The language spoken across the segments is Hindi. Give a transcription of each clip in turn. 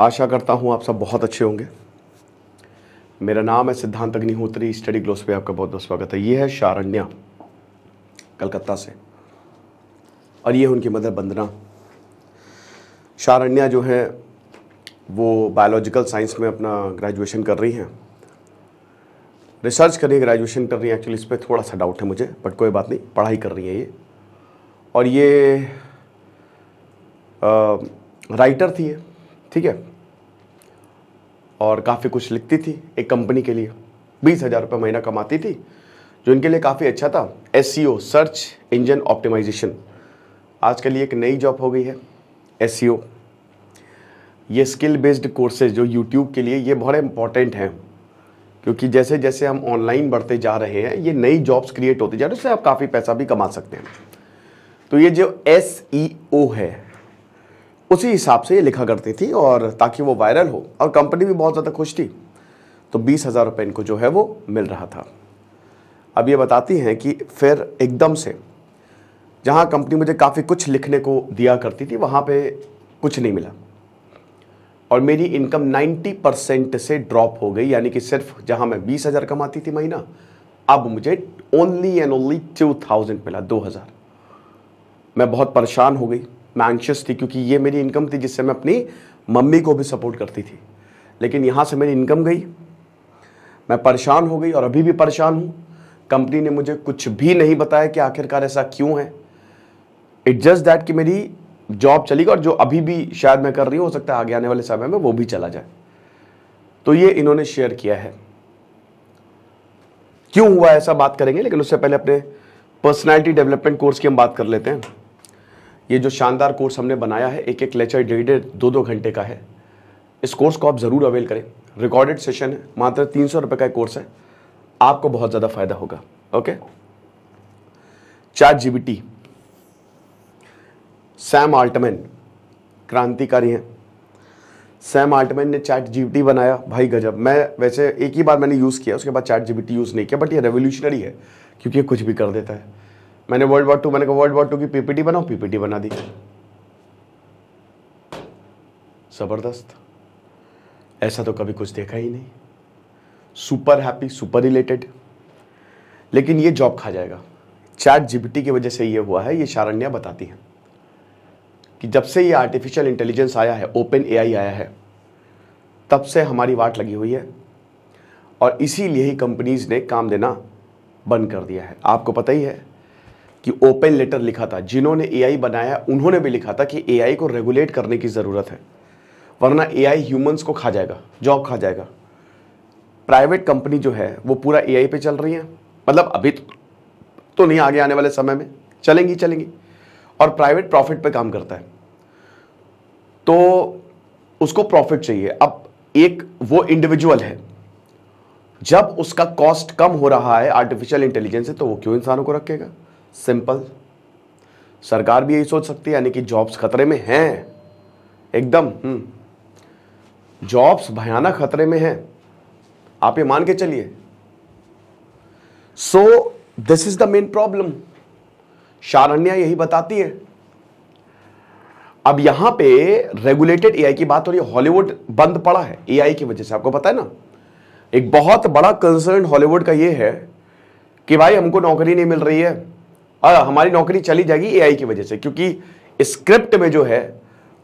आशा करता हूँ आप सब बहुत अच्छे होंगे मेरा नाम है सिद्धांत अग्निहोत्री स्टडी ग्लोस पे आपका बहुत बहुत स्वागत है ये है शारण्या कलकत्ता से और ये उनकी मदर बंदना शारण्या जो है वो बायोलॉजिकल साइंस में अपना ग्रेजुएशन कर रही हैं रिसर्च कर रही है ग्रेजुएशन कर रही हैं एक्चुअली इस पर थोड़ा सा डाउट है मुझे बट कोई बात नहीं पढ़ाई कर रही है ये और ये आ, राइटर थी ठीक है और काफ़ी कुछ लिखती थी एक कंपनी के लिए बीस हज़ार रुपये महीना कमाती थी जो इनके लिए काफ़ी अच्छा था एस सर्च इंजन ऑप्टिमाइजेशन आज के लिए एक नई जॉब हो गई है एस e ये स्किल बेस्ड कोर्सेज जो यूट्यूब के लिए ये बहुत इंपॉर्टेंट हैं क्योंकि जैसे जैसे हम ऑनलाइन बढ़ते जा रहे हैं ये नई जॉब्स क्रिएट होती जा रही है उससे आप काफ़ी पैसा भी कमा सकते हैं तो ये जो एस e है उसी हिसाब से ये लिखा करती थी और ताकि वो वायरल हो और कंपनी भी बहुत ज़्यादा खुश थी तो बीस हज़ार रुपये इनको जो है वो मिल रहा था अब ये बताती हैं कि फिर एकदम से जहाँ कंपनी मुझे काफ़ी कुछ लिखने को दिया करती थी वहाँ पे कुछ नहीं मिला और मेरी इनकम 90 परसेंट से ड्रॉप हो गई यानी कि सिर्फ जहाँ मैं बीस हज़ार कमाती थी महीना अब मुझे only and only two thousand मिला दो हज़ार मैं बहुत परेशान हो गई मैं एंशियस थी क्योंकि ये मेरी इनकम थी जिससे मैं अपनी मम्मी को भी सपोर्ट करती थी लेकिन यहाँ से मेरी इनकम गई मैं परेशान हो गई और अभी भी परेशान हूँ कंपनी ने मुझे कुछ भी नहीं बताया कि आखिरकार ऐसा क्यों है इट जस्ट दैट कि मेरी जॉब चली गई और जो अभी भी शायद मैं कर रही हूँ हो सकता है आगे आने वाले समय में वो भी चला जाए तो ये इन्होंने शेयर किया है क्यों हुआ ऐसा बात करेंगे लेकिन उससे पहले अपने पर्सनैलिटी डेवलपमेंट कोर्स की हम बात कर लेते हैं ये जो शानदार कोर्स हमने बनाया है एक एक लेक्चर डेढ़ डेढ़ दो दो घंटे का है इस कोर्स को आप ज़रूर अवेल करें रिकॉर्डेड सेशन है मात्र तीन सौ रुपए का कोर्स है आपको बहुत ज़्यादा फायदा होगा ओके चार जीबीटी सैम आल्टमैन क्रांतिकारी हैं सैम आल्टमैन ने चैट जीबीटी बनाया भाई गजब मैं वैसे एक ही बार मैंने यूज़ किया उसके बाद चैट जीबीटी यूज़ नहीं किया बट ये रेवोल्यूशनरी है क्योंकि ये कुछ भी कर देता है मैंने वर्ल्ड वॉर टू मैंने कहा वर्ल्ड वॉर टू की पीपीटी बनाओ पीपीटी बना दी जबरदस्त ऐसा तो कभी कुछ देखा ही नहीं सुपर हैप्पी सुपर रिलेटेड लेकिन ये जॉब खा जाएगा चैट जीपीटी की वजह से ये हुआ है ये शारण्या बताती है कि जब से ये आर्टिफिशियल इंटेलिजेंस आया है ओपन एआई आया है तब से हमारी वाट लगी हुई है और इसीलिए ही कंपनीज ने काम देना बंद कर दिया है आपको पता ही है कि ओपन लेटर लिखा था जिन्होंने एआई बनाया उन्होंने भी लिखा था कि एआई को रेगुलेट करने की ज़रूरत है वरना एआई ह्यूमंस को खा जाएगा जॉब खा जाएगा प्राइवेट कंपनी जो है वो पूरा एआई पे चल रही है मतलब अभी तो नहीं आगे आने वाले समय में चलेंगी चलेंगी और प्राइवेट प्रॉफिट पे काम करता है तो उसको प्रॉफिट चाहिए अब एक वो इंडिविजुअल है जब उसका कॉस्ट कम हो रहा है आर्टिफिशियल इंटेलिजेंस से तो वो क्यों इंसानों को रखेगा सिंपल सरकार भी यही सोच सकती है यानी कि जॉब्स खतरे में हैं एकदम हम्म। जॉब्स भयानक खतरे में हैं आप ये मान के चलिए so this is the main problem Sharanya यही बताती है अब यहां पे रेगुलेटेड एआई की बात हो रही है हॉलीवुड बंद पड़ा है एआई की वजह से आपको पता है ना एक बहुत बड़ा कंसर्न हॉलीवुड का ये है कि भाई हमको नौकरी नहीं मिल रही है और हमारी नौकरी चली जाएगी एआई की वजह से क्योंकि स्क्रिप्ट में जो है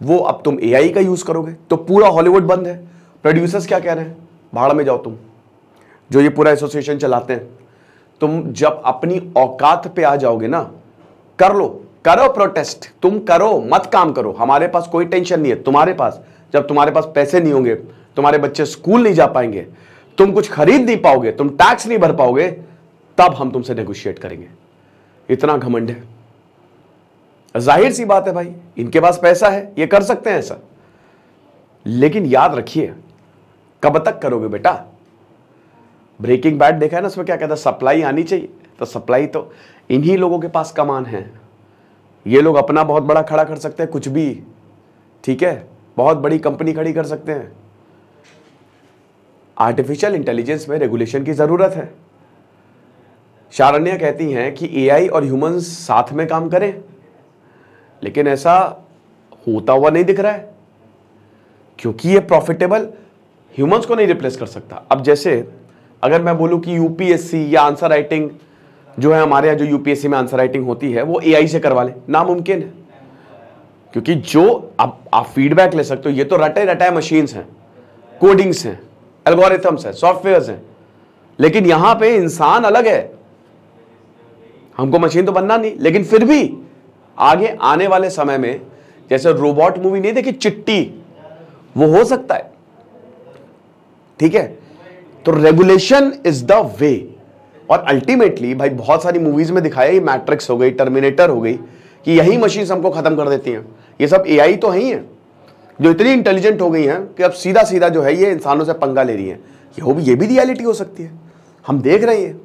वो अब तुम एआई का यूज़ करोगे तो पूरा हॉलीवुड बंद है प्रोड्यूसर्स क्या कह रहे हैं भाड़ में जाओ तुम जो ये पूरा एसोसिएशन चलाते हैं तुम जब अपनी औकात पे आ जाओगे ना कर लो करो प्रोटेस्ट तुम करो मत काम करो हमारे पास कोई टेंशन नहीं है तुम्हारे पास जब तुम्हारे पास पैसे नहीं होंगे तुम्हारे बच्चे स्कूल नहीं जा पाएंगे तुम कुछ खरीद नहीं पाओगे तुम टैक्स नहीं भर पाओगे तब हम तुमसे नेगोशिएट करेंगे इतना घमंड है जाहिर सी बात है भाई इनके पास पैसा है ये कर सकते हैं ऐसा लेकिन याद रखिए कब तक करोगे बेटा ब्रेकिंग बैड देखा है ना उसमें क्या कहता है सप्लाई आनी चाहिए तो सप्लाई तो इन्हीं लोगों के पास कमान है ये लोग अपना बहुत बड़ा खड़ा कर सकते हैं कुछ भी ठीक है बहुत बड़ी कंपनी खड़ी कर सकते हैं आर्टिफिशियल इंटेलिजेंस में रेगुलेशन की ज़रूरत है शारण्या कहती हैं कि एआई और ह्यूमन साथ में काम करें लेकिन ऐसा होता हुआ नहीं दिख रहा है क्योंकि ये प्रॉफिटेबल ह्यूमंस को नहीं रिप्लेस कर सकता अब जैसे अगर मैं बोलूं कि यूपीएससी या आंसर राइटिंग जो है हमारे यहाँ जो यूपीएससी में आंसर राइटिंग होती है वो एआई से करवा लें नामुमकिन है क्योंकि जो आप आप फीडबैक ले सकते हो ये तो रटे रटाए मशीन्स हैं कोडिंग्स हैं एल्गोरिथम्स हैं सॉफ्टवेयर हैं लेकिन यहां पे इंसान अलग है हमको मशीन तो बनना नहीं लेकिन फिर भी आगे आने वाले समय में जैसे रोबोट मूवी नहीं देखी चिट्टी वो हो सकता है ठीक है तो रेगुलेशन इज द वे और अल्टीमेटली भाई बहुत सारी मूवीज में दिखाया मैट्रिक्स हो गई टर्मिनेटर हो गई कि यही मशीन हमको खत्म कर देती हैं ये सब एआई तो है ही है जो इतनी इंटेलिजेंट हो गई हैं कि अब सीधा सीधा जो है ये इंसानों से पंगा ले रही है ये भी ये भी रियलिटी हो सकती है हम देख रहे हैं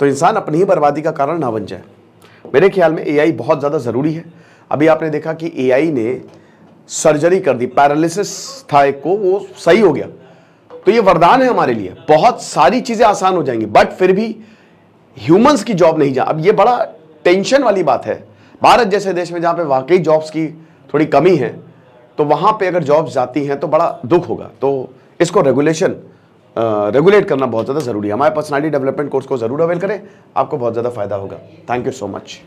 तो इंसान अपनी ही बर्बादी का कारण ना बन जाए मेरे ख्याल में एआई बहुत ज़्यादा ज़रूरी है अभी आपने देखा कि एआई ने सर्जरी कर दी पैरालिसिस था एक को वो सही हो गया तो ये वरदान है हमारे लिए बहुत सारी चीज़ें आसान हो जाएंगी बट फिर भी ह्यूमंस की जॉब नहीं जा अब ये बड़ा टेंशन वाली बात है भारत जैसे देश में जहाँ पे वाकई जॉब्स की थोड़ी कमी है तो वहाँ पे अगर जॉब्स जाती हैं तो बड़ा दुख होगा तो इसको रेगुलेशन रेगुलेट करना बहुत ज़्यादा ज़रूरी है हमारे पर्सनालिटी डेवलपमेंट कोर्स को ज़रूर अवेल करें आपको बहुत ज़्यादा फायदा होगा थैंक यू सो मच